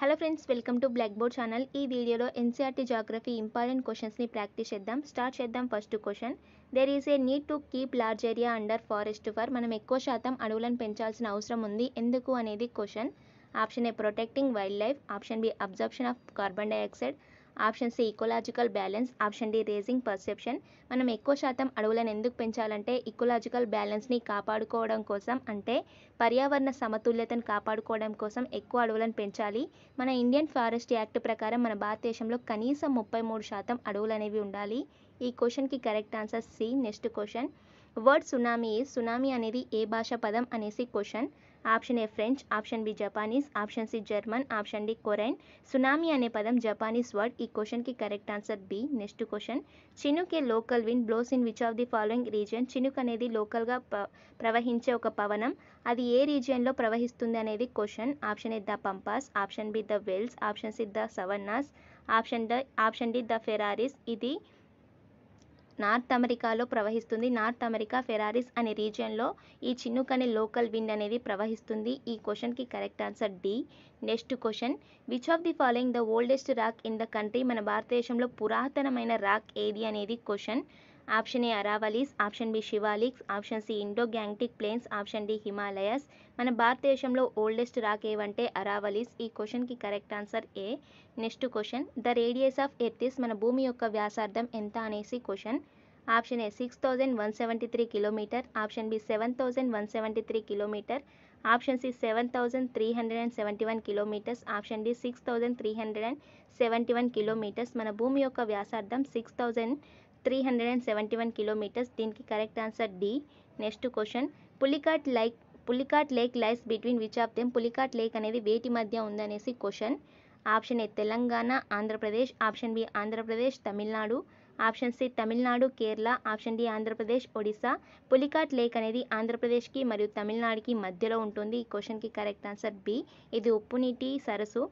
hello friends welcome to black board channel ఈ వీడియోలో NCERT geography important క్వశ్చన్స్ని practice చేద్దాం స్టార్ట్ చేద్దాం first question there is a need to keep large area under forest for మనం ఎక్కువ శాతం అడవులను పెంచాల్సిన అవసరం ఉంది ఎందుకు అనేది question option A protecting wildlife option B absorption of carbon dioxide option C ecological balance option D raising perception మనం ఎక్కువ శాతం అడవులను ఎందుకు పెంచాలంటే ఇకోలాజికల్ బ్యాలెన్స్ని కాపాడుకోవడం కోసం అంటే పర్యావరణ సమతుల్యతను కాపాడుకోవడం కోసం ఎక్కువ అడవులను పెంచాలి మన ఇండియన్ ఫారెస్ట్ యాక్ట్ ప్రకారం మన భారతదేశంలో కనీసం ముప్పై మూడు శాతం అడవులు అనేవి ఉండాలి ఈ క్వశ్చన్కి correct answer C next question word tsunami tsunami అనేది ఏ భాష పదం అనేసి question option A French option B Japanese option C German option D Korean tsunami అనే పదం జపానీస్ వర్డ్ ఈ క్వశ్చన్కి correct answer B next question chinook local wind blows in which of the following region chinook అనేది లోకల్గా ప్రవహించే ఒక పవనం అది ఏ రీజియన్లో ప్రవహిస్తుంది అనేది question option A the pampas option B the veldts option C the savannas option the option D the prairies ఇది North అమెరికాలో ప్రవహిస్తుంది నార్త్ అమెరికా ఫెరారిస్ అనే రీజియన్లో ఈ చినుక్ అనే లోకల్ విండ్ అనేది ప్రవహిస్తుంది ఈ క్వశ్చన్కి correct answer D next question which of the following the oldest rock in the country మన భారతదేశంలో పురాతనమైన రాక్ ఏది అనేది question option A Aravallis option B Shivaliks option C Indo Gangetic plains option D Himalayas మన భారతదేశంలో ఓల్డెస్ట్ రాక్ ఏవంటే అరావలీస్ ఈ క్వశ్చన్కి correct answer A next question the radius of earth is మన భూమి యొక్క వ్యాసార్థం ఎంత అనేసి question option A six thousand one seventy three kilometre option B seven thousand one seventy three kilometre option C seven thousand three hundred and seventy one kilometres option D six thousand three hundred and seventy one kilometres మన భూమి యొక్క వ్యాసార్థం six thousand three hundred and seventy one kilometres దీనికి correct answer D next question Pulicat like Pulicat lake lies between which of them Pulicat lake అనేది వేటి మధ్య ఉందనేసి question option A Telangana Andhra Pradesh option B Andhra Pradesh Tamil Nadu option C Tamil Nadu Kerala option D Andhra Pradesh Odisha Pulicat lake అనేది ఆంధ్రప్రదేశ్కి మరియు తమిళనాడుకి మధ్యలో ఉంటుంది ఈ క్వశ్చన్కి కరెక్ట్ ఆన్సర్ బి ఇది ఉప్పునీటి సరస్సు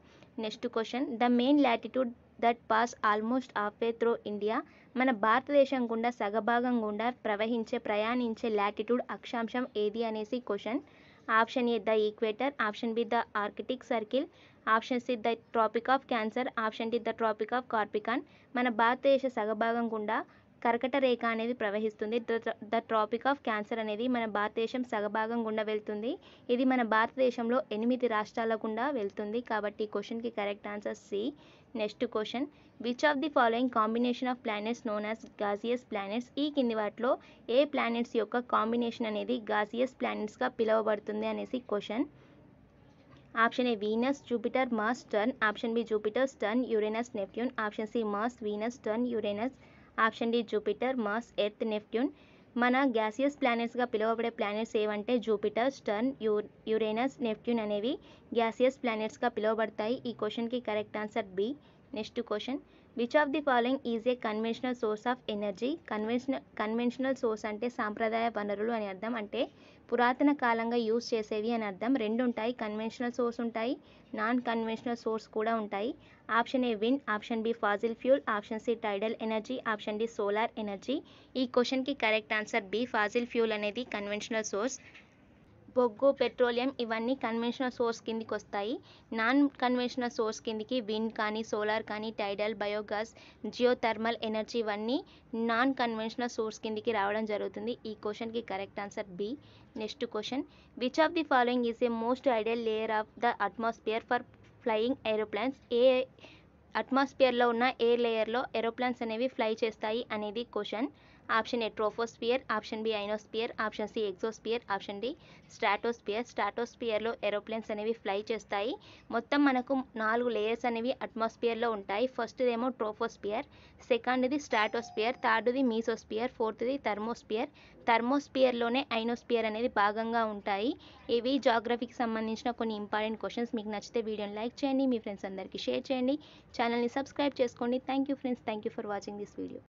next question the main latitude that pass almost halfway through India మన భారతదేశం గుండా సగభాగం గుండా ప్రవహించే ప్రయాణించే లాటిట్యూడ్ అక్షాంశం ఏది అనేసి question option A the equator option B the Arctic Circle option C the Tropic of Cancer option D the Tropic of Capricorn మన భారతదేశ సగభాగం గుండా కర్కట రేఖ అనేది ప్రవహిస్తుంది ద ట్రాపిక్ ఆఫ్ క్యాన్సర్ అనేది మన భారతదేశం సగభాగం గుండా వెళ్తుంది ఇది మన భారతదేశంలో ఎనిమిది రాష్ట్రాల గుండా వెళ్తుంది కాబట్టి ఈ క్వశ్చన్కి correct answer C next question which of the following combination of planets known as gaseous planets ఈ కింది వాటిలో ఏ ప్లానెట్స్ యొక్క కాంబినేషన్ అనేది గాజియస్ ప్లానెట్స్గా పిలువబడుతుంది అనేసి question option A Venus Jupiter Mars Saturn option B Jupiter Saturn Uranus Neptune option C Mars Venus Saturn Uranus option D Jupiter Mars Earth Neptune మన గ్యాసియస్ ప్లానెట్స్గా పిలువబడే ప్లానెట్స్ ఏవంటే జూపిటర్ స్టర్న్ యూ Uranus Neptune అనేవి gaseous ప్లానెట్స్గా పిలువబడతాయి ఈ క్వశ్చన్కి correct answer B next question which of the following is a conventional source of energy conventional conventional source అంటే సాంప్రదాయ వనరులు అని అర్థం అంటే పురాతన కాలంగా యూజ్ చేసేవి అని అర్థం రెండు ఉంటాయి కన్వెన్షనల్ సోర్స్ ఉంటాయి నాన్ కన్వెన్షనల్ సోర్స్ కూడా ఉంటాయి option A wind option B fossil fuel option C tidal energy option D solar energy ఈ క్వశ్చన్కి correct answer B fossil fuel అనేది కన్వెన్షనల్ సోర్స్ బొగ్గు పెట్రోలియం ఇవన్నీ కన్వెన్షనల్ సోర్స్ కిందికి వస్తాయి నాన్ కన్వెన్షనల్ సోర్స్ కిందికి విండ్ కానీ సోలార్ కానీ టైడల్ బయోగ్యాస్ థర్మల్ ఎనర్జీ ఇవన్నీ నాన్ కన్వెన్షనల్ సోర్స్ కిందికి రావడం జరుగుతుంది ఈ క్వశ్చన్కి correct answer B next question which of the following is a most ideal layer of the atmosphere for flying aeroplanes ఏ అట్మాస్ఫియర్లో ఉన్న ఏ లేయర్లో ఏరోప్లాన్స్ అనేవి ఫ్లై చేస్తాయి అనేది question option A troposphere option B ionosphere option C exosphere option D stratosphere స్ట్రాటోస్పియర్లో aeroplanes అనేవి ఫ్లై చేస్తాయి మొత్తం మనకు నాలుగు లేయర్స్ అనేవి అట్మాస్పియర్లో ఉంటాయి ఫస్ట్ ఏమో ట్రోఫోస్పియర్ సెకండ్ది స్ట్రాటోస్పియర్ థర్డ్ది మీసోస్పియర్ ఫోర్త్ది థర్మోస్పియర్ థర్మోస్పియర్లోనే ఐనోస్పియర్ అనేది భాగంగా ఉంటాయి ఇవి జాగ్రఫీకి సంబంధించిన కొన్ని ఇంపార్టెంట్ క్వశ్చన్స్ మీకు నచ్చితే వీడియోని లైక్ చేయండి మీ ఫ్రెండ్స్ అందరికీ షేర్ చేయండి ఛానల్ని సబ్స్క్రైబ్ చేసుకోండి thank you friends thank you for watching this video